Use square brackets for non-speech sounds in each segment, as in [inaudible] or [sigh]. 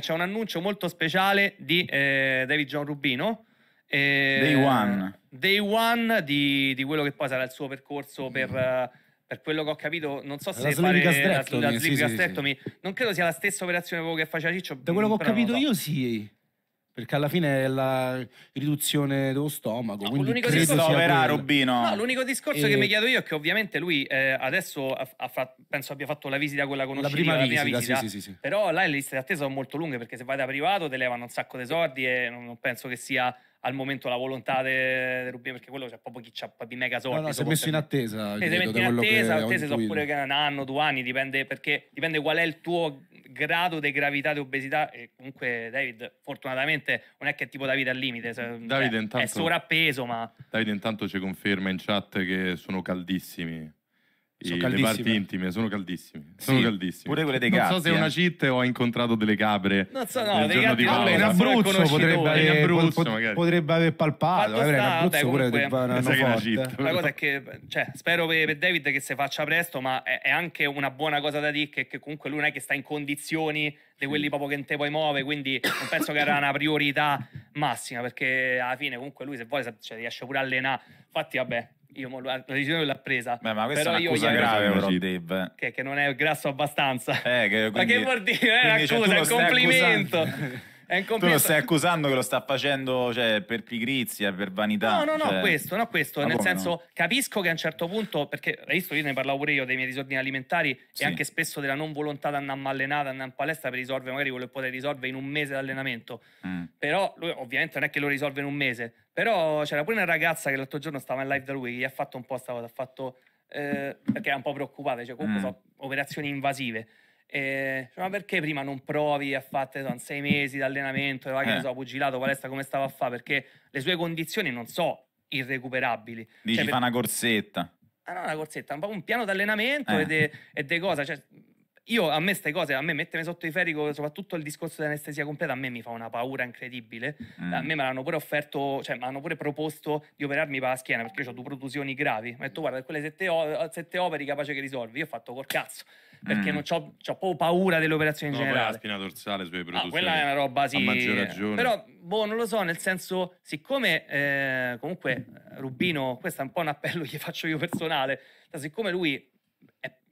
c'è un annuncio molto speciale di eh, David John Rubino. Eh, day One. Day One di, di, quello che poi sarà il suo percorso mm. per... Mm. Per quello che ho capito, non so se la fare la, sì, sì, sì. Non credo sia la stessa operazione che faceva Ciccio. Da quello che ho capito so. io sì. Perché alla fine è la riduzione dello stomaco. No, l'unico discorso verrà, Robino. No, l'unico discorso e... Eh, che mi chiedo io è che ovviamente lui eh, adesso ha, ha fatto, penso abbia fatto la visita con la conoscitiva, la prima visita. La prima visita. Sì, sì, sì, Però là le liste d'attesa sono molto lunghe perché se vai da privato te levano un sacco di soldi e non penso che sia al momento la volontà del de Rubino perché quello c'è proprio chi c'ha di mega soldi. No, si è messo in attesa. Eh, si è messo in attesa, attese sono pure un anno, due anni, dipende, perché, dipende qual è il tuo grado di gravità di obesità. E comunque, David, fortunatamente non è che è tipo Davide al limite. Cioè, Davide, eh, intanto, è sovrappeso, ma. Davide, intanto ci conferma in chat che sono caldissimi. I, le parti intime sono caldissime. Sono sì, caldissime. Pure quelle dei gatti. Non so se è una eh. città o ho incontrato delle capre. Non so, no, dei gatti. Allora, in Abruzzo potrebbe aver, Abruzzo, pot, potrebbe aver palpato. Vabbè, in Abruzzo pure dei cheat. La cosa è che cioè, spero per, David che si faccia presto, ma è, è anche una buona cosa da dire che, che comunque lui non è che sta in condizioni di quelli proprio che in te poi muove, quindi non penso che era una priorità massima, perché alla fine comunque lui se vuole cioè, riesce pure a allenare. Infatti, vabbè, io la decisione l'ha presa. Beh, ma questa Però è cosa grave, però, Dave. Che, che, non è grasso abbastanza. Eh, che, quindi, [laughs] ma che vuol dire? È una cosa, è un complimento tu lo stai accusando che lo sta facendo cioè, per pigrizia, per vanità. No, no, no, cioè... questo, no, questo. Ma nel senso, no? capisco che a un certo punto, perché hai visto, io ne parlavo pure io dei miei disordini alimentari sì. e anche spesso della non volontà di andare ammallenata, andare in palestra per risolvere magari quello che potrei risolvere in un mese di allenamento. Mm. Però lui ovviamente non è che lo risolve in un mese. Però c'era pure una ragazza che l'altro giorno stava in live da lui, che gli ha fatto un po' sta ha fatto... Eh, perché era un po' preoccupata, cioè comunque mm. sono operazioni invasive. E, eh, cioè, ma perché prima non provi a fare sei mesi di allenamento, va, che eh. so, pugilato, palestra, come stava a fare? Perché le sue condizioni non so irrecuperabili. Dici cioè, fa per... una corsetta. Ah no, una corsetta, un, un piano di allenamento eh. e, di cosa, cioè io a me queste cose, a me mettermi sotto i ferico, soprattutto il discorso di anestesia completa, a me mi fa una paura incredibile. Mm. A me me l'hanno pure offerto, cioè mi hanno pure proposto di operarmi per la schiena perché ho due protusioni gravi. Mi ha detto guarda, quelle sette, o- sette, opere capace che risolvi. Io ho fatto col cazzo perché mm. non c'ho, c'ho proprio paura delle operazioni no, in generale. la spina dorsale sui ah, protusioni. No, quella è una roba sì. A maggior ragione. Però boh, non lo so, nel senso, siccome eh, comunque Rubino, questo è un po' un appello che faccio io personale, siccome lui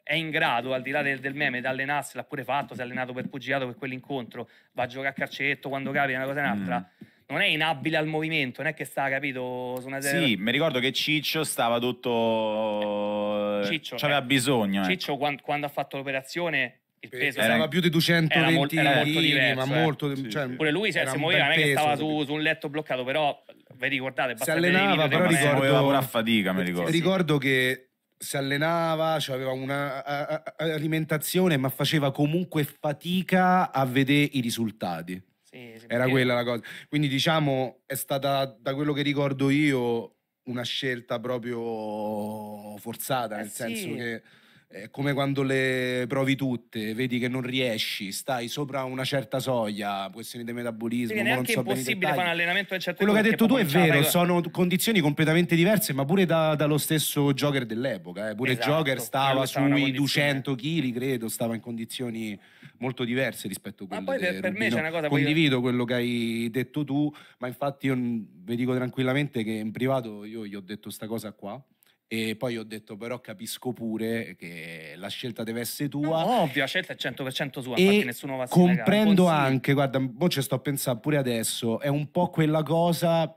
è in grado, al di là del, del meme, di allenarsi, l'ha pure fatto, si è allenato per pugilato per quell'incontro, va a giocare a calcetto quando capita una cosa e un'altra. Mm. Non è inabile al movimento, non è che sta, capito, su una serie. Sì, mi ricordo che Ciccio stava tutto. Eh, Ciccio. C'aveva eh, bisogno. Eh. Ciccio, quando, quando ha fatto l'operazione, il eh, peso era, era più di 220 era, era molto diverso, ma eh. molto, cioè, sì, pure lui se, si muoveva non è che stava su, su, un letto bloccato però vi ricordate si allenava però ricordo, a fatica mi ricordo ricordo che si allenava, cioè aveva un'alimentazione, ma faceva comunque fatica a vedere i risultati. Sì, sì, Era quella la cosa. Quindi diciamo è stata, da quello che ricordo io, una scelta proprio forzata, eh nel sì. senso che è come quando le provi tutte, vedi che non riesci, stai sopra una certa soglia, questioni di metabolismo. Quindi neanche so impossibile fare un allenamento a certo Quello che hai detto tu è vero, fai... sono condizioni completamente diverse, ma pure da, dallo stesso Joker dell'epoca. Eh. Pure esatto, Joker stava sui 200 kg, credo, stava in condizioni molto diverse rispetto a quelle Ma poi per, per me c'è una cosa... Condivido poi... quello che hai detto tu, ma infatti io vi dico tranquillamente che in privato io gli ho detto sta cosa qua e poi ho detto, però capisco pure che la scelta deve essere tua. No, ovvio, la scelta è 100% sua, e infatti nessuno va a Comprendo anche, guarda, boh, ci sto a pensare pure adesso, è un po' quella cosa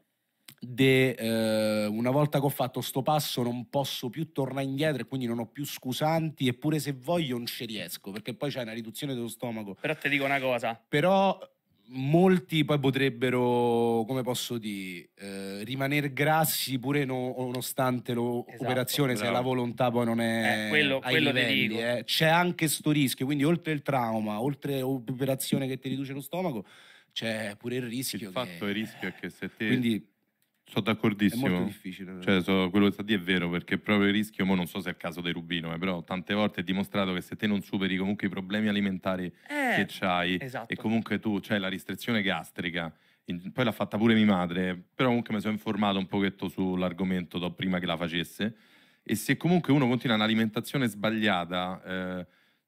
de, eh, una volta che ho fatto sto passo non posso più tornare indietro e quindi non ho più scusanti eppure se voglio non ci riesco perché poi c'è una riduzione dello stomaco però ti dico una cosa però molti poi potrebbero, come posso dire, eh, rimanere grassi pure no, nonostante l'operazione, esatto, se la volontà poi non è... Eh, quello, quello livelli, dico. Eh. C'è anche sto rischio, quindi oltre il trauma, oltre l'operazione che ti riduce lo stomaco, c'è pure il rischio. Il che... fatto il rischio è che se te... Quindi, sono d'accordissimo. È molto difficile. Cioè, so, quello che sta di è vero, perché proprio il rischio, mo non so se è il caso dei Rubino, eh, però tante volte è dimostrato che se te non superi comunque i problemi alimentari eh, che hai esatto. e comunque tu c'hai la restrizione gastrica, in, poi l'ha fatta pure mia madre, però comunque mi sono informato un pochetto sull'argomento prima che la facesse, e se comunque uno continua un'alimentazione sbagliata... Eh,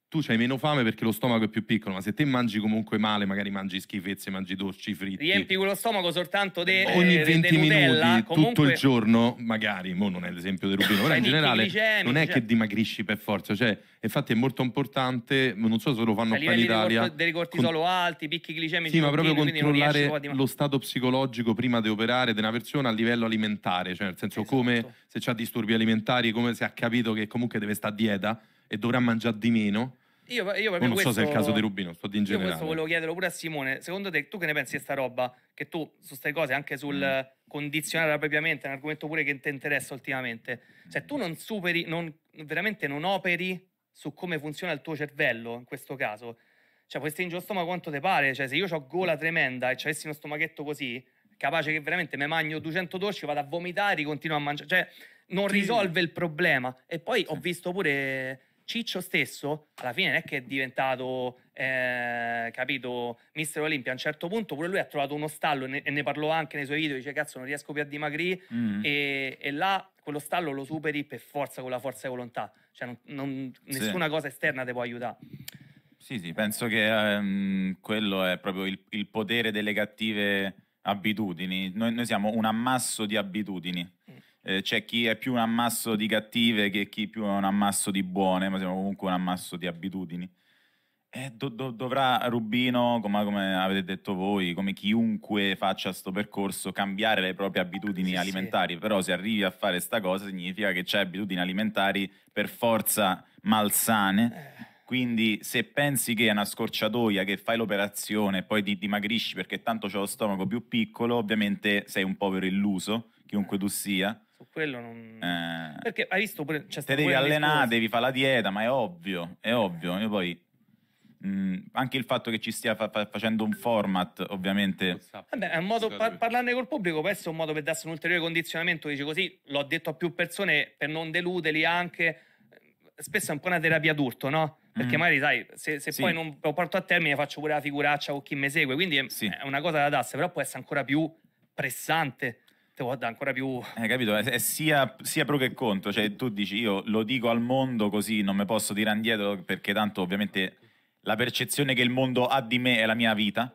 tu hai meno fame perché lo stomaco è più piccolo, ma se te mangi comunque male, magari mangi schifezze, mangi dolci fritti. Riempi quello stomaco soltanto de, eh, ogni 20 eh, de Nutella, minuti, comunque... tutto il giorno, magari, mo non è l'esempio del rubino, [laughs] però in generale glicemi, non è cioè... che dimagrisci per forza, cioè, infatti è molto importante, non so se lo fanno cioè, qua in Italia. Dei cortisolo con... alti, picchi glicemici. Sì, ma proprio controllare lo stato psicologico prima di operare di una persona a livello alimentare, cioè nel senso esatto. come se ha disturbi alimentari, come se ha capito che comunque deve stare a dieta e dovrà mangiare di meno. Io, io non questo, so se è il caso di Rubino, sto di in generale. questo volevo chiederlo pure a Simone. Secondo te, tu che ne pensi di sta roba? Che tu su queste cose, anche sul mm. condizionare mente, è un argomento pure che ti interessa ultimamente. Se cioè, tu non superi, non, veramente non operi su come funziona il tuo cervello, in questo caso, cioè puoi stringere lo stomaco quanto ti pare. Cioè, se io ho gola tremenda e ci avessi uno stomachetto così, capace che veramente mi mangio 200 dolci, vado a vomitare e continuo a mangiare. Cioè, non risolve il problema. E poi ho visto pure Ciccio stesso, alla fine non è che è diventato, eh, capito, mister Olimpia, a un certo punto pure lui ha trovato uno stallo e ne, e ne parlò anche nei suoi video, dice cazzo non riesco più a dimagrire mm. e, e, là quello stallo lo superi per forza, con la forza e volontà, cioè non, non, nessuna sì. cosa esterna ti può aiutare. Sì, sì, penso che ehm, quello è proprio il, il, potere delle cattive abitudini. Noi, noi siamo un ammasso di abitudini. Mm eh, c'è chi è più un ammasso di cattive che chi più è un ammasso di buone, ma siamo comunque un ammasso di abitudini. E eh, do, do, dovrà Rubino, come, come, avete detto voi, come chiunque faccia questo percorso, cambiare le proprie abitudini sì, alimentari. Sì. Però se arrivi a fare questa cosa significa che c'è abitudini alimentari per forza malsane. Eh. Quindi se pensi che è una scorciatoia, che fai l'operazione e poi ti dimagrisci perché tanto c'è lo stomaco più piccolo, ovviamente sei un povero illuso, chiunque tu sia quello non... Eh. Perché hai visto pure... Cioè, Te devi allenare, devi fare la dieta, ma è ovvio, è ovvio. Io poi... Mh, mm, anche il fatto che ci stia fa- fa- facendo un format, ovviamente. Vabbè, è un modo par- parlarne col pubblico, può essere un modo per darsi un ulteriore condizionamento. Dice così, l'ho detto a più persone per non deluderli anche. Eh, spesso è un po' una terapia d'urto, no? Perché mm. magari, sai, se, se sì. poi non lo porto a termine faccio pure la figuraccia con chi mi segue. Quindi è, sì. è una cosa da darsi, però può essere ancora più pressante te lo dà ancora più... Hai eh, capito? È, sia, sia, pro che contro, cioè tu dici io lo dico al mondo così non mi posso tirare indietro perché tanto ovviamente la percezione che il mondo ha di me è la mia vita.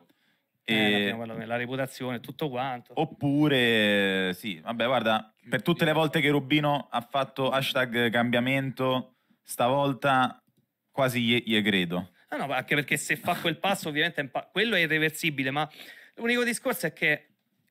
Eh, e... la, la reputazione, tutto quanto. Oppure, sì, vabbè, guarda, per tutte le volte che Rubino ha fatto hashtag cambiamento, stavolta quasi gli, credo. Ah no, anche perché se fa quel passo, ovviamente pa- quello è irreversibile, ma l'unico discorso è che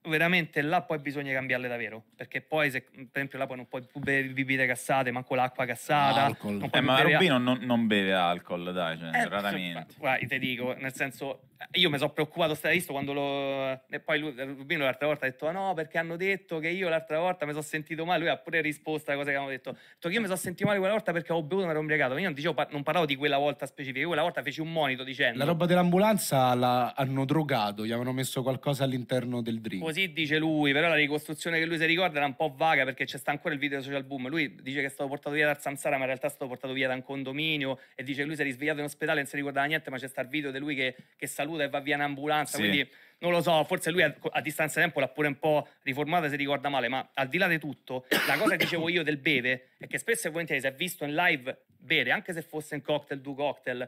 veramente là poi bisogna cambiarle davvero perché poi se per esempio là poi non puoi bere bibite cassate manco l'acqua cassata non eh, ma Robino non, non, beve alcol dai cioè, eh, raramente guarda te dico nel senso io mi sono preoccupato stai visto quando lo e poi lui, Rubino l'altra volta ha detto ah, no perché hanno detto che io l'altra volta mi sono sentito male lui ha pure risposto alle cosa che hanno detto detto che io mi sono sentito male quella volta perché ho bevuto e mi ero ubriacato io non, dicevo, non parlavo di quella volta specifica io quella volta feci un monito dicendo la roba dell'ambulanza la hanno drogato gli avevano messo qualcosa all'interno del drink così dice lui, però la ricostruzione che lui si ricorda era un po' vaga perché c'è sta ancora il video social boom. Lui dice che è stato portato via dal Samsara, ma in realtà è stato portato via da un condominio e dice che lui si è risvegliato in ospedale e non si ricordava niente, ma c'è sta il video di lui che, che saluta e va via in ambulanza. Sì. Quindi non lo so, forse lui a, a, distanza di tempo l'ha pure un po' riformata se ricorda male, ma al di là di tutto, la cosa che dicevo io del beve è che spesso e volentieri si è visto in live bere, anche se fosse un cocktail, due cocktail,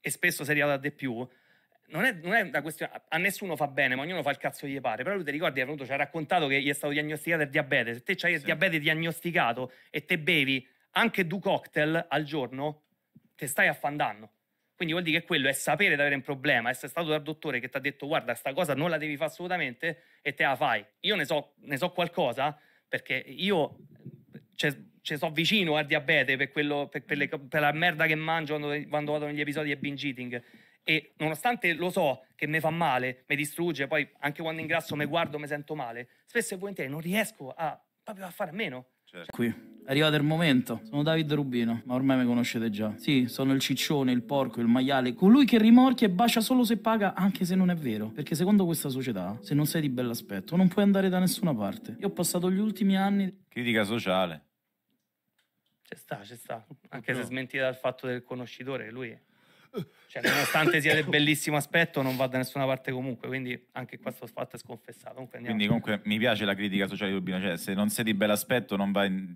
e spesso si è arrivato a di più non è, non è, una questione, a nessuno fa bene, ma ognuno fa il cazzo che gli pare. Però lui ti ricordi, è venuto, ci ha raccontato che gli è stato diagnosticato il diabete. Se te hai il diabete diagnosticato e te bevi anche due cocktail al giorno, te stai affandando. Quindi vuol dire che quello è sapere di avere un problema, essere stato dal dottore che ti ha detto guarda, questa cosa non la devi fare assolutamente e te la fai. Io ne so, ne so qualcosa perché io ci cioè, cioè, so vicino al diabete per, quello, per, per, le, per, la merda che mangio quando, quando vado negli episodi di binge eating e nonostante lo so che mi fa male, mi distrugge, poi anche quando ingrasso mi guardo, mi sento male, spesso e volentieri non riesco a, proprio a fare a meno. Certo. Qui. È arrivato il momento. Sono Davide Rubino, ma ormai mi conoscete già. Sì, sono il ciccione, il porco, il maiale, colui che rimorchia e bacia solo se paga, anche se non è vero. Perché secondo questa società, se non sei di bell'aspetto, non puoi andare da nessuna parte. Io ho passato gli ultimi anni. Critica sociale. C'è sta, c'è sta. Anche no. se smentita dal fatto del conoscitore, lui cioè, nonostante sia del bellissimo aspetto, non va da nessuna parte comunque. Quindi anche questo fatto è sconfessato. Comunque quindi, comunque, mi piace la critica sociale di Urbino. Cioè, se non sei di bell'aspetto, non vai. In...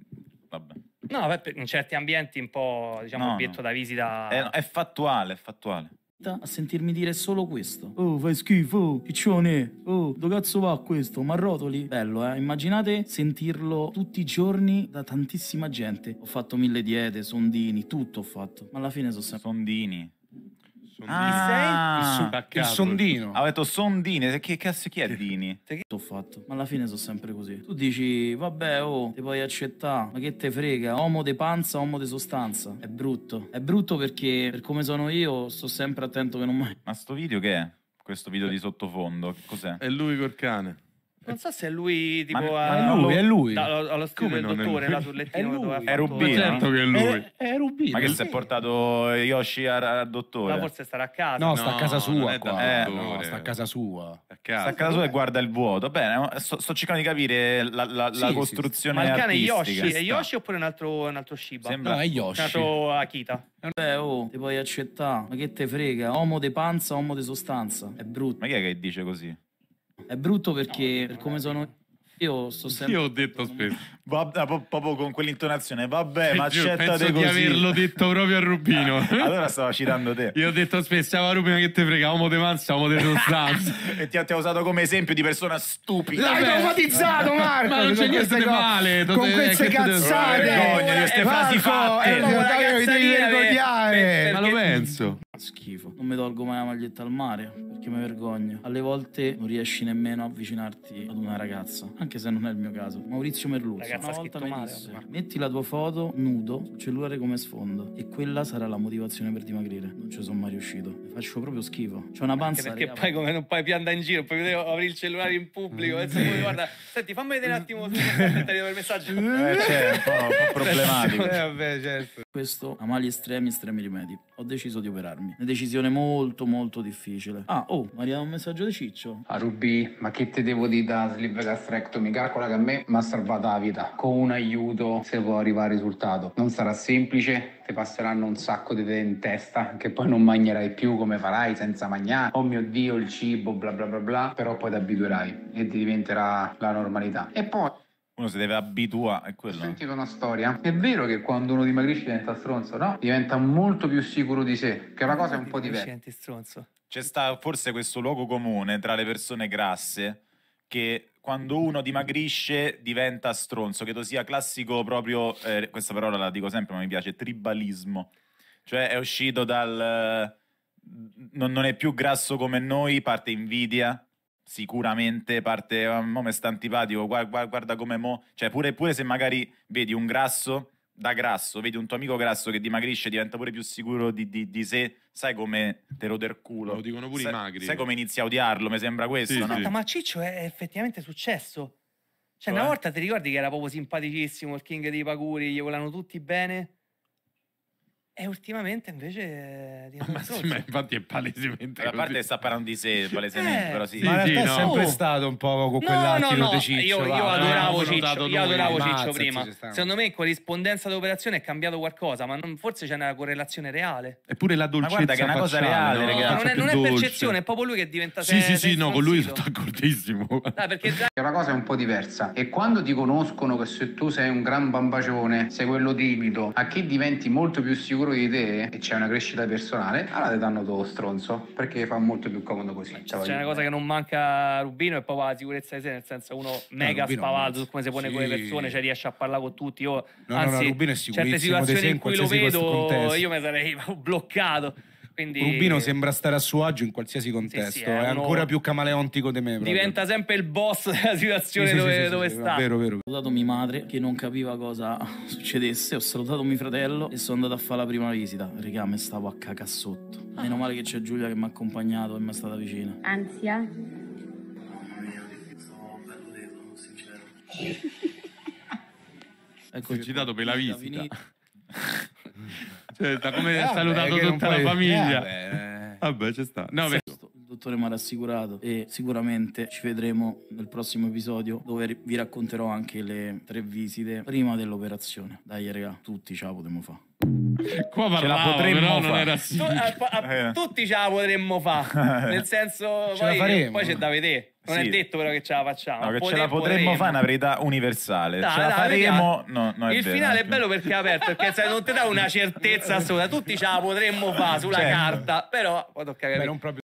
Vabbè. No, beh, in certi ambienti un po', diciamo, no, obietto no. da visita. È, è, fattuale, è fattuale. A sentirmi dire solo questo. Oh, fai schifo, piccione. Oh, dove cazzo va questo? Marrotoli? Bello, eh. Immaginate sentirlo tutti i giorni da tantissima gente. Ho fatto mille diete, sondini, tutto ho fatto. Ma alla fine sono sempre. Sondini. Sondini. Ah, il, sondino. Ha detto sondine, che cazzo chi è Dini? [laughs] Che ho fatto? Ma alla fine sono sempre così. Tu dici, vabbè, oh, ti puoi accettare, ma che te frega? Omo de panza, omo de sostanza. È brutto. È brutto perché, per come sono io, sto sempre attento che non mai... Ma sto video che è? Questo video di sottofondo, che cos'è? È lui col cane. Non so se è lui, tipo, ma, a, ma lui, allo, è lui. Da, allo, allo studio del dottore, è là sul lettino. È, è Rubino. Certo che è lui. È, è Rubino. Ma che si è portato Yoshi al, dottore? Ma forse starà a casa. No, no sta a casa sua qua. Eh, no, sta a casa sua. A casa. Sta a casa sua e guarda il vuoto. Bene, sto, sto cercando di capire la, la, sì, la costruzione sì, sì. Ma il cane Yoshi, è Yoshi oppure un altro, un altro Shiba? Sembra... No, è Yoshi. È nato Akita. Beh, oh, ti puoi accettare. Ma che te frega? Omo di panza, omo di sostanza. È brutto. Ma chi è che dice così? È brutto perché no, per come sono io sto sempre. Io ho detto spesso. Vabbè, ah, proprio con quell'intonazione, vabbè, ma accettate così. di averlo detto proprio a Rubino. [laughs] Ah, allora stava citando te. Io ho detto spesso, ciao ah, Rubino che te frega, uomo de manza, uomo de [laughs] sostanza. e ti, ti ha usato come esempio di persona stupida. L'hai traumatizzato Marco! ma non c'è niente di male. Con queste cazzate. Vergogna, queste frasi fatte. Eh, ma lo penso schifo. Non mi tolgo mai la maglietta al mare perché mi vergogno. Alle volte non riesci nemmeno a avvicinarti ad una ragazza, anche se non è il mio caso. Maurizio Merluzzo, ragazza una volta mi disse, male, metti la tua foto nudo sul cellulare come sfondo e quella sarà la motivazione per dimagrire. Non ci sono mai riuscito. Mi faccio proprio schifo. C'è una panza. Anche perché poi come non puoi più andare in giro, puoi vedere aprire il cellulare in pubblico e poi [laughs] guarda, senti, fammi vedere un attimo [laughs] il messaggio. Eh, cioè, un po', [laughs] eh, problematico. eh, vabbè, certo. Questo amali estremi, estremi rimedi ho deciso di operarmi. Una decisione molto molto difficile. Ah, oh, mi arriva un messaggio di Ciccio. A ah, Rubì, ma che te devo dire da sleeve gastrectomy? Calcola che a me mi ha salvato la vita. Con un aiuto se può arrivare al risultato. Non sarà semplice, ti passeranno un sacco di dente in testa che poi non mangerai più come farai senza mangiare. Oh mio Dio, il cibo, bla bla bla bla. Però poi ti abituerai e ti diventerà la normalità. E poi uno si deve abituare, a quello. Ho sentito una storia. È vero che quando uno dimagrisce diventa stronzo, no? Diventa molto più sicuro di sé, che è una cosa un po' diversa. Diventi stronzo. C'è sta forse questo luogo comune tra le persone grasse che quando uno dimagrisce diventa stronzo, credo sia classico proprio, eh, questa parola la dico sempre ma mi piace, tribalismo. Cioè è uscito dal... Eh, non, non è più grasso come noi, parte invidia, sicuramente parte, oh, mo mi sta antipatico, guarda, guarda, guarda come mo, cioè pure, pure se magari vedi un grasso da grasso, vedi un tuo amico grasso che dimagrisce, diventa pure più sicuro di, di, di sé, sai come te lo il culo. Lo dicono pure sai, i magri. Sai come inizia a odiarlo, mi sembra questo, sì, no? sì. Ma Ciccio è effettivamente successo. Cioè, cioè, una volta ti ricordi che era proprio simpaticissimo il king dei Paguri, gli volano tutti bene? E ultimamente invece eh, [laughs] ma, sì, ma, infatti è palesemente la parte sta parlando di sé palesemente eh, però sì, ma sì, no. è sempre oh. stato un po' con quell'attimo no, no, no. Ciccio, io, io adoravo Ciccio io adoravo Ciccio Mazza, prima secondo me in corrispondenza d'operazione è cambiato qualcosa ma non, forse c'è una correlazione reale eppure la dolcezza ma guarda che è una cosa reale non, è, non è percezione è proprio lui che è diventato. sì sì sì no con lui sono d'accordissimo perché è una cosa un po' diversa e quando ti conoscono che se tu sei un gran bambacione sei quello timido a chi diventi molto più sicuro sicuro e c'è una crescita personale, allora ti danno tutto stronzo, perché fa molto più comodo così. C'è una cosa che non manca Rubino è proprio la sicurezza di sé, nel senso uno eh, mega no, spavaldo su come si pone sì. con le persone, cioè riesce a parlare con tutti. Io, no, anzi, no, no, Rubino è sicurissimo, certe situazioni in cui lo vedo, io mi sarei [laughs] bloccato. Quindi... Rubino sembra stare a suo agio in qualsiasi contesto, sì, sì, è, è uno... ancora più camaleontico di me. Proprio. Diventa sempre il boss della situazione sì, dove, dove sta. Vero, vero. Ho salutato mia madre che non capiva cosa succedesse, ho salutato mio fratello e sono andato a fare la prima visita. Regà, mi stavo a cacà sotto. Ah. Meno male che c'è Giulia che mi ha accompagnato e mi è stata vicina. Ansia? Ecco, citato per la visita. [laughs] Cioè, certo, da come ha eh, salutato tutta la famiglia. Eh, vabbè, vabbè ci sta. No, sì. Il dottore mi ha rassicurato e sicuramente ci vedremo nel prossimo episodio dove vi racconterò anche le tre visite prima dell'operazione. Dai, raga, tutti ce la potremmo fare. Qua parlavo, però non era eh, sì. Eh. Tutti ce la potremmo fare. [laughs] Nel senso, poi, poi c'è da vedere. Non sì. è detto però che ce la facciamo. No, che ce la potremmo fare una verità universale. Da, ce da, la faremo. No, no, il vero, finale è bello perché è aperto, perché non ti dà una certezza assoluta. Tutti ce la potremmo fare sulla certo. carta, però poi tocca non proprio.